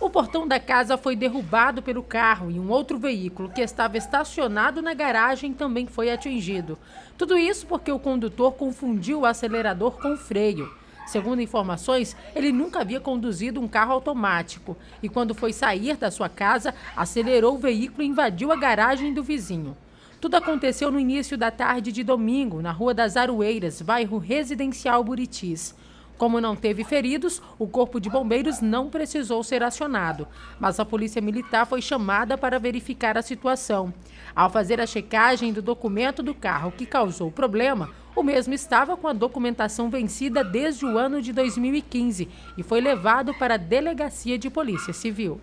O portão da casa foi derrubado pelo carro e um outro veículo que estava estacionado na garagem também foi atingido. Tudo isso porque o condutor confundiu o acelerador com o freio. Segundo informações, ele nunca havia conduzido um carro automático e, quando foi sair da sua casa, acelerou o veículo e invadiu a garagem do vizinho. Tudo aconteceu no início da tarde de domingo, na Rua das Aroeiras, bairro residencial Buritis. Como não teve feridos, o Corpo de Bombeiros não precisou ser acionado, mas a Polícia Militar foi chamada para verificar a situação. Ao fazer a checagem do documento do carro que causou o problema, o mesmo estava com a documentação vencida desde o ano de 2015 e foi levado para a Delegacia de Polícia Civil.